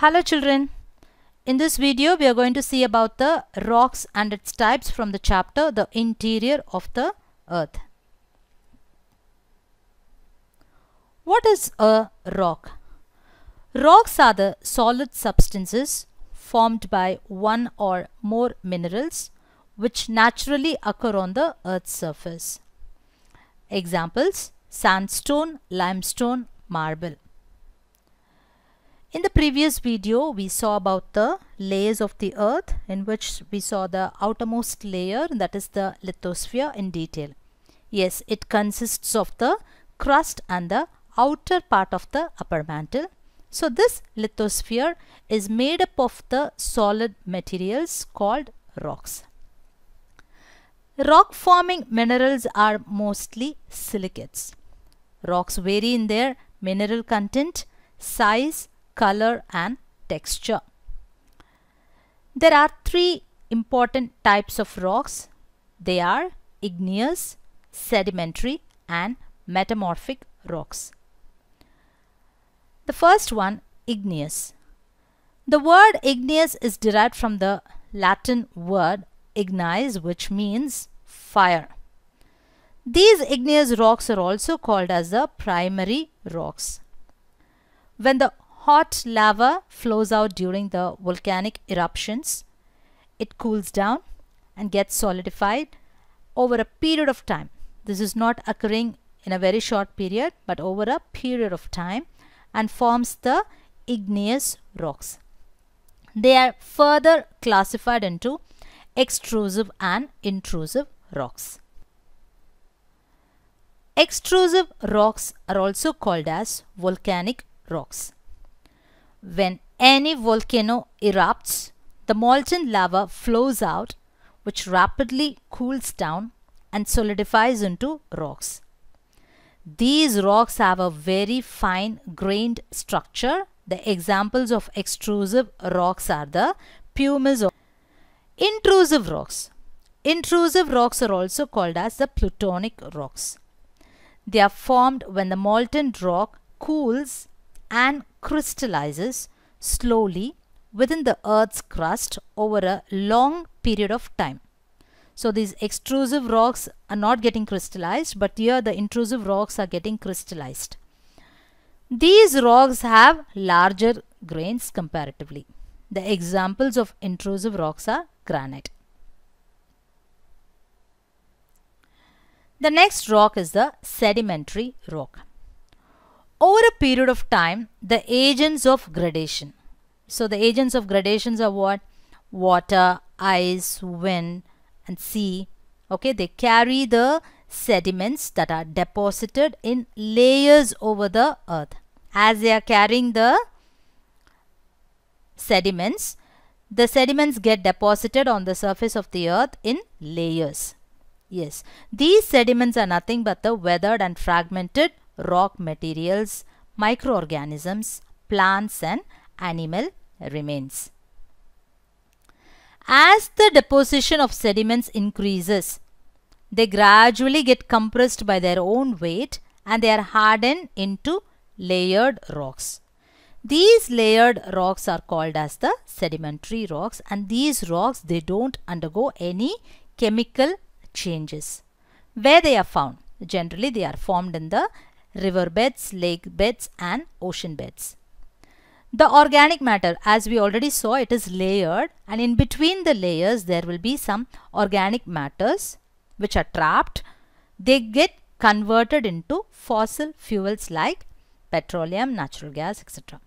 Hello children. In this video we are going to see about the rocks and its types from the chapter the interior of the earth. What is a rock? Rocks are the solid substances formed by one or more minerals which naturally occur on the earth's surface. Examples sandstone, limestone, marble. In the previous video, we saw about the layers of the earth in which we saw the outermost layer that is the lithosphere in detail. Yes, it consists of the crust and the outer part of the upper mantle. So this lithosphere is made up of the solid materials called rocks. Rock forming minerals are mostly silicates. Rocks vary in their mineral content, size, color and texture. There are three important types of rocks. They are igneous, sedimentary and metamorphic rocks. The first one, igneous. The word igneous is derived from the Latin word ignis which means fire. These igneous rocks are also called as the primary rocks. When the Hot lava flows out during the volcanic eruptions. It cools down and gets solidified over a period of time. This is not occurring in a very short period but over a period of time and forms the igneous rocks. They are further classified into extrusive and intrusive rocks. Extrusive rocks are also called as volcanic rocks. When any volcano erupts, the molten lava flows out, which rapidly cools down and solidifies into rocks. These rocks have a very fine grained structure. The examples of extrusive rocks are the pumice. Intrusive rocks. Intrusive rocks are also called as the plutonic rocks. They are formed when the molten rock cools and crystallizes slowly within the earth's crust over a long period of time. So these extrusive rocks are not getting crystallized but here the intrusive rocks are getting crystallized. These rocks have larger grains comparatively. The examples of intrusive rocks are granite. The next rock is the sedimentary rock. Over a period of time, the agents of gradation. So the agents of gradations are what? Water, ice, wind and sea. Okay, they carry the sediments that are deposited in layers over the earth. As they are carrying the sediments, the sediments get deposited on the surface of the earth in layers. Yes, these sediments are nothing but the weathered and fragmented rock materials, microorganisms, plants and animal remains. As the deposition of sediments increases, they gradually get compressed by their own weight and they are hardened into layered rocks. These layered rocks are called as the sedimentary rocks and these rocks they don't undergo any chemical changes. Where they are found? Generally they are formed in the river beds, lake beds and ocean beds. The organic matter as we already saw it is layered and in between the layers there will be some organic matters which are trapped. They get converted into fossil fuels like petroleum, natural gas etc.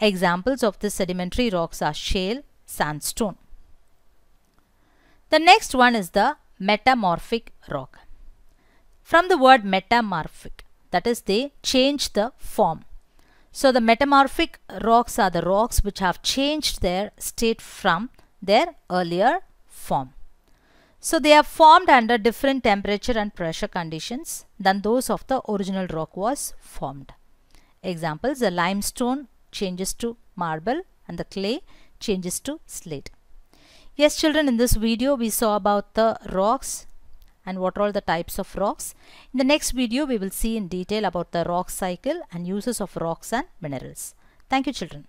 Examples of the sedimentary rocks are shale, sandstone. The next one is the metamorphic rock. From the word metamorphic, that is they change the form. So the metamorphic rocks are the rocks which have changed their state from their earlier form. So they are formed under different temperature and pressure conditions than those of the original rock was formed. Examples, the limestone changes to marble and the clay changes to slate. Yes children, in this video we saw about the rocks, and what are all the types of rocks. In the next video, we will see in detail about the rock cycle and uses of rocks and minerals. Thank you children.